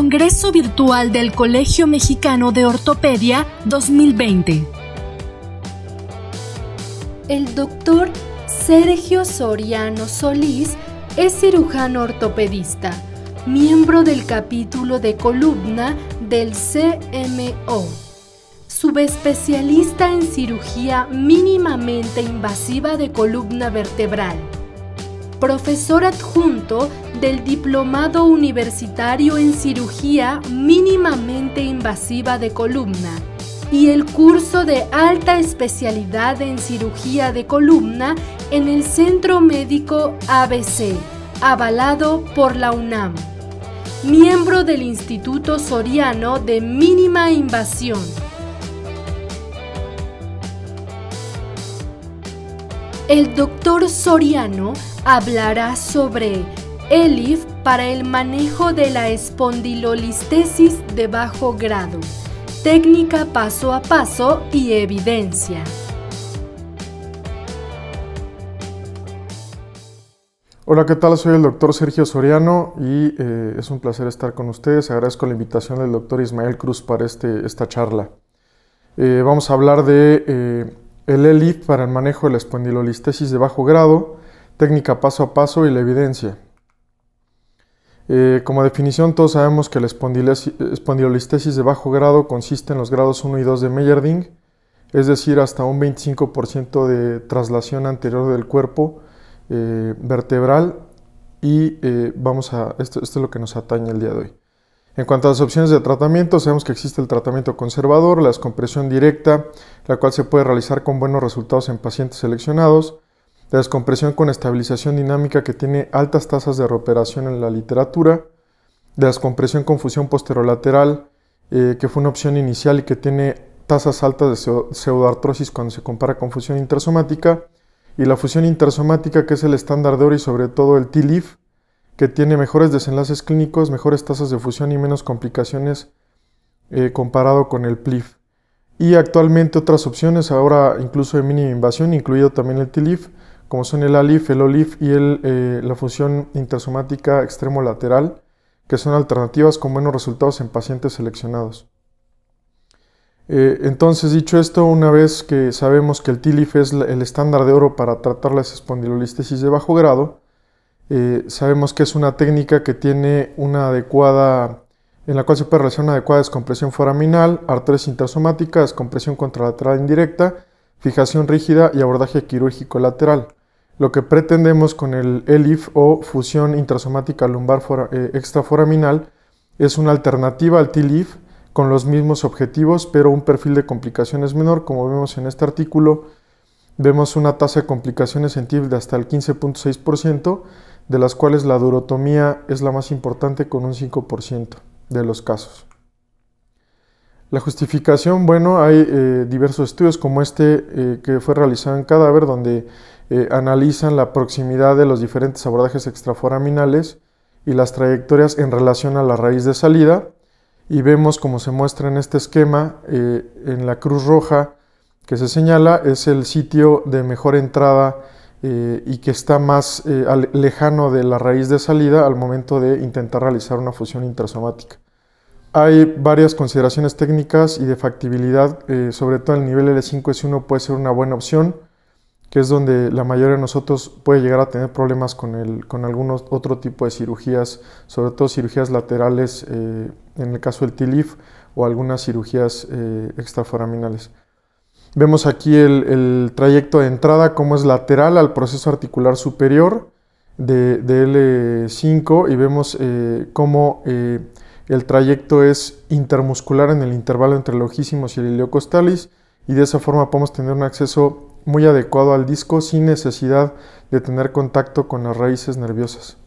Congreso Virtual del Colegio Mexicano de Ortopedia 2020. El doctor Sergio Soriano Solís es cirujano ortopedista, miembro del capítulo de columna del CMO, subespecialista en cirugía mínimamente invasiva de columna vertebral profesor adjunto del Diplomado Universitario en Cirugía Mínimamente Invasiva de Columna y el curso de alta especialidad en cirugía de columna en el Centro Médico ABC, avalado por la UNAM. Miembro del Instituto Soriano de Mínima Invasión. El doctor Soriano hablará sobre ELIF para el manejo de la espondilolistesis de bajo grado, técnica paso a paso y evidencia. Hola, ¿qué tal? Soy el doctor Sergio Soriano y eh, es un placer estar con ustedes. Agradezco la invitación del doctor Ismael Cruz para este, esta charla. Eh, vamos a hablar de eh, el ELIF para el manejo de la espondilolistesis de bajo grado, técnica paso a paso y la evidencia. Eh, como definición, todos sabemos que la espondilolistesis de bajo grado consiste en los grados 1 y 2 de Meyerding, es decir, hasta un 25% de traslación anterior del cuerpo eh, vertebral y eh, vamos a, esto, esto, es lo que nos atañe el día de hoy. En cuanto a las opciones de tratamiento, sabemos que existe el tratamiento conservador, la descompresión directa, la cual se puede realizar con buenos resultados en pacientes seleccionados, de descompresión con estabilización dinámica que tiene altas tasas de reoperación en la literatura, de descompresión con fusión posterolateral, eh, que fue una opción inicial y que tiene tasas altas de pseudoartrosis cuando se compara con fusión intrasomática y la fusión intersomática, que es el estándar de oro y sobre todo el T-LIF que tiene mejores desenlaces clínicos, mejores tasas de fusión y menos complicaciones eh, comparado con el PLIF. Y actualmente otras opciones, ahora incluso de mínima invasión, incluido también el T-LIF como son el ALIF, el OLIF y eh, la función intrasomática extremo-lateral, que son alternativas con buenos resultados en pacientes seleccionados. Eh, entonces, dicho esto, una vez que sabemos que el TILIF es el estándar de oro para tratar la espondilolistesis de bajo grado, eh, sabemos que es una técnica que tiene una adecuada, en la cual se puede realizar una adecuada descompresión foraminal, arterias intrasomática, descompresión contralateral indirecta, fijación rígida y abordaje quirúrgico lateral. Lo que pretendemos con el ELIF o fusión intrasomática lumbar eh, extraforaminal es una alternativa al TILIF con los mismos objetivos, pero un perfil de complicaciones menor, como vemos en este artículo. Vemos una tasa de complicaciones en TIF de hasta el 15.6%, de las cuales la durotomía es la más importante con un 5% de los casos. La justificación, bueno, hay eh, diversos estudios como este eh, que fue realizado en cadáver, donde eh, analizan la proximidad de los diferentes abordajes extraforaminales y las trayectorias en relación a la raíz de salida. Y vemos, como se muestra en este esquema, en la cruz roja que se señala es el sitio de mejor entrada y que está más lejano de la raíz de salida al momento de intentar realizar una fusión intrasomática. Hay varias consideraciones técnicas y de factibilidad, eh, sobre todo el nivel L5S1 puede ser una buena opción, que es donde la mayoría de nosotros puede llegar a tener problemas con, el, con algunos otro tipo de cirugías, sobre todo cirugías laterales, eh, en el caso del TILIF, o algunas cirugías eh, extraforaminales. Vemos aquí el, trayecto de entrada, cómo es lateral al proceso articular superior de, de L5, y vemos cómo el trayecto es intermuscular en el intervalo entre ojísimos y el iliocostalis y de esa forma podemos tener un acceso muy adecuado al disco sin necesidad de tener contacto con las raíces nerviosas.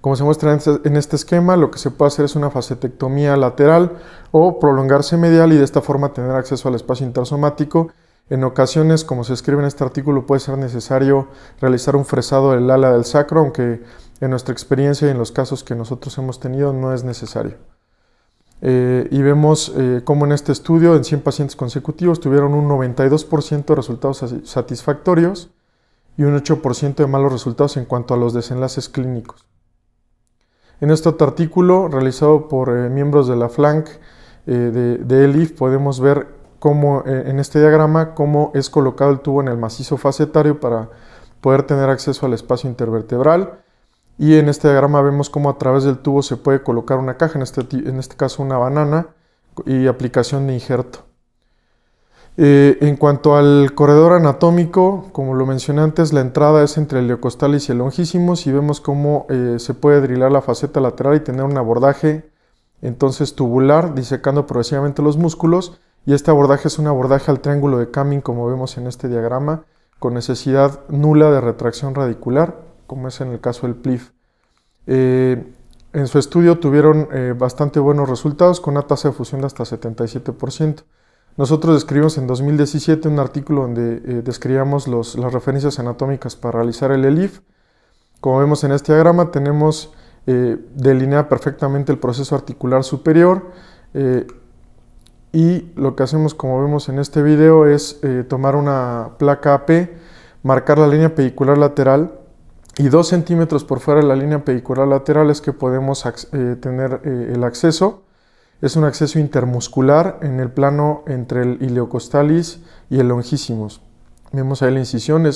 Como se muestra este, en este esquema, lo que se puede hacer es una facetectomía lateral o prolongarse medial y de esta forma tener acceso al espacio intersomático. En ocasiones, como se escribe en este artículo, puede ser necesario realizar un fresado del ala del sacro, aunque en nuestra experiencia y en los casos que nosotros hemos tenido no es necesario. Eh, y vemos eh, cómo en este estudio, en 100 pacientes consecutivos, tuvieron un 92% de resultados satisfactorios y un 8% de malos resultados en cuanto a los desenlaces clínicos. En este otro artículo, realizado por eh, miembros de la FLANC de, de, ELIF, podemos ver cómo en este diagrama cómo es colocado el tubo en el macizo facetario para poder tener acceso al espacio intervertebral y en este diagrama vemos cómo a través del tubo se puede colocar una caja, en este, en este caso una banana, y aplicación de injerto. Eh, en cuanto al corredor anatómico, como lo mencioné antes, la entrada es entre el leocostalis y el longísimo. y vemos cómo eh, se puede drilar la faceta lateral y tener un abordaje entonces tubular, disecando progresivamente los músculos y este abordaje es un abordaje al triángulo de Camin como vemos en este diagrama, con necesidad nula de retracción radicular como es en el caso del PLIF. Eh, en su estudio tuvieron eh, bastante buenos resultados con una tasa de fusión de hasta 77%. Nosotros escribimos en 2017 un artículo donde eh, describíamos las referencias anatómicas para realizar el ELIF. Como vemos en este diagrama tenemos delineada perfectamente el proceso articular superior y lo que hacemos como vemos en este video es tomar una placa AP, marcar la línea pedicular lateral y 2 centímetros por fuera de la línea pedicular lateral es que podemos eh, tener eh, el acceso. Es un acceso intermuscular en el plano entre el ileocostalis y el longísimos. Vemos ahí la incisión,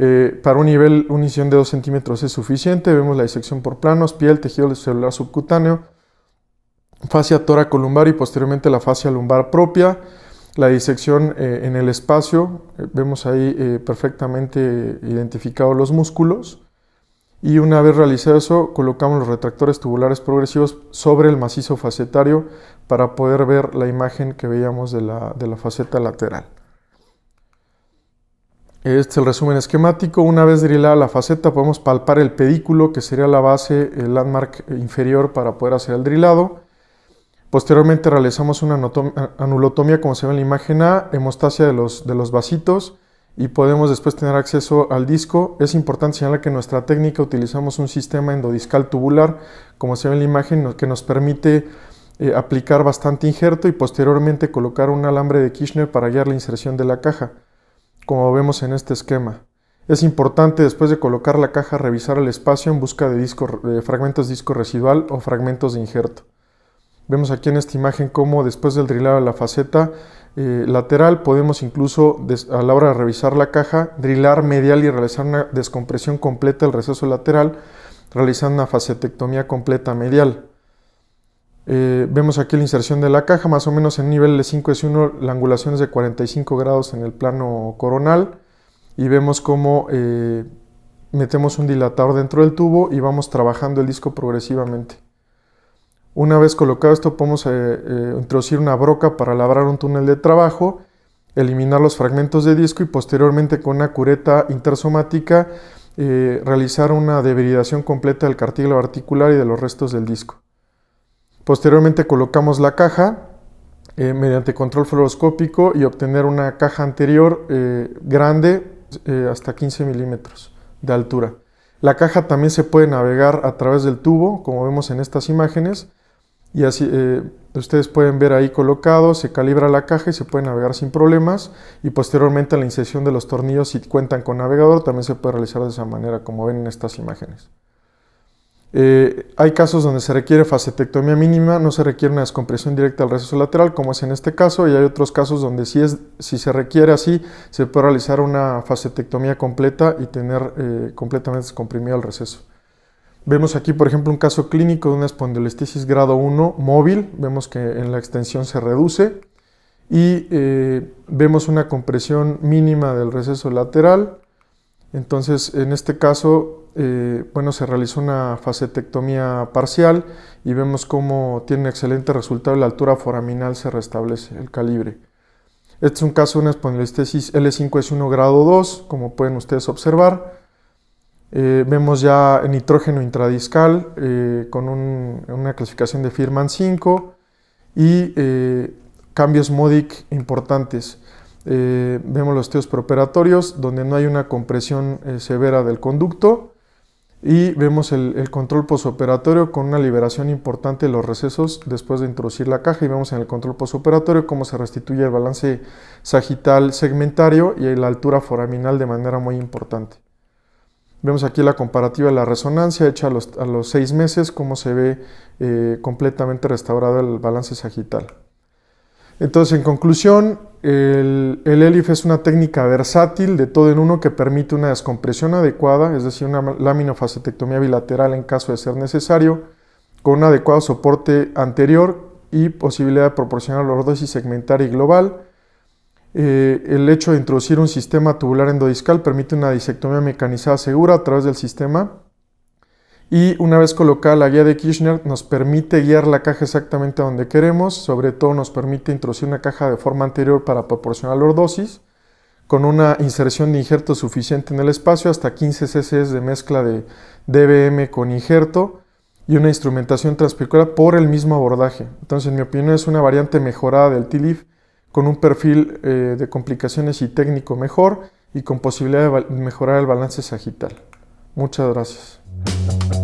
eh, para un nivel, una incisión de 2 centímetros es suficiente. Vemos la disección por planos, piel, tejido celular subcutáneo, fascia toracolumbar y posteriormente la fascia lumbar propia la disección en el espacio, vemos ahí perfectamente identificados los músculos, y una vez realizado eso colocamos los retractores tubulares progresivos sobre el macizo facetario para poder ver la imagen que veíamos de la, faceta lateral. Este es el resumen esquemático. Una vez drilada la faceta podemos palpar el pedículo que sería la base, el landmark inferior para poder hacer el drilado. Posteriormente realizamos una anulotomía como se ve en la imagen A, hemostasia de los vasitos, y podemos después tener acceso al disco. Es importante señalar que en nuestra técnica utilizamos un sistema endodiscal tubular, como se ve en la imagen, que nos permite eh, aplicar bastante injerto y posteriormente colocar un alambre de Kirchner para guiar la inserción de la caja, como vemos en este esquema. Es importante después de colocar la caja revisar el espacio en busca de, de fragmentos de disco residual o fragmentos de injerto. Vemos aquí en esta imagen cómo después del drillar a la faceta eh, lateral podemos incluso a la hora de revisar la caja drilar medial y realizar una descompresión completa del receso lateral realizando una facetectomía completa medial. Eh, vemos aquí la inserción de la caja, más o menos en nivel de 5 s 1 la angulación es de 45 grados en el plano coronal y vemos cómo eh, metemos un dilatador dentro del tubo y vamos trabajando el disco progresivamente. Una vez colocado esto podemos eh, eh, introducir una broca para labrar un túnel de trabajo, eliminar los fragmentos de disco y posteriormente con una cureta intersomática eh, realizar una debridación completa del cartílago articular y de los restos del disco. Posteriormente colocamos la caja mediante control fluoroscópico y obtener una caja anterior grande hasta 15 milímetros de altura. La caja también se puede navegar a través del tubo, como vemos en estas imágenes, y así eh, ustedes pueden ver ahí colocado, se calibra la caja y se puede navegar sin problemas y posteriormente la inserción de los tornillos si cuentan con navegador también se puede realizar de esa manera como ven en estas imágenes. Eh, hay casos donde se requiere facetectomía mínima, no se requiere una descompresión directa al receso lateral, como es en este caso, y hay otros casos donde si, es, si se requiere así, se puede realizar una facetectomía completa y tener eh, completamente descomprimido el receso. Vemos aquí, por ejemplo, un caso clínico de una espondilolistesis grado 1 móvil. Vemos que en la extensión se reduce y eh, vemos una compresión mínima del receso lateral. Entonces, en este caso, eh, bueno, se realizó una facetectomía parcial y vemos cómo tiene un excelente resultado la altura foraminal se restablece el calibre. Este es un caso de una espondilolistesis L5S1 grado 2, como pueden ustedes observar. Eh, vemos ya nitrógeno intradiscal eh, con una clasificación de Firman 5 y eh, cambios MODIC importantes. vemos los teos preoperatorios donde no hay una compresión severa del conducto y vemos el, el, control posoperatorio con una liberación importante de los recesos después de introducir la caja y vemos en el control posoperatorio cómo se restituye el balance sagital segmentario y la altura foraminal de manera muy importante. Vemos aquí la comparativa de la resonancia hecha a los, seis meses, cómo se ve eh, completamente restaurado el balance sagital. Entonces, en conclusión, el, ELIF es una técnica versátil de todo en uno que permite una descompresión adecuada, es decir, una laminofacetectomía bilateral en caso de ser necesario, con un adecuado soporte anterior y posibilidad de proporcionar lordosis segmentaria y global, eh, el hecho de introducir un sistema tubular endodiscal permite una disectomía mecanizada segura a través del sistema. Y una vez colocada la guía de Kirchner, nos permite guiar la caja exactamente a donde queremos. Sobre todo, nos permite introducir una caja de forma anterior para proporcionar la dosis con una inserción de injerto suficiente en el espacio, hasta 15 cc de mezcla de DBM con injerto y una instrumentación transpircular por el mismo abordaje. Entonces, en mi opinión, es una variante mejorada del TLIF con un perfil eh, de complicaciones y técnico mejor y con posibilidad de mejorar el balance sagital. Muchas gracias.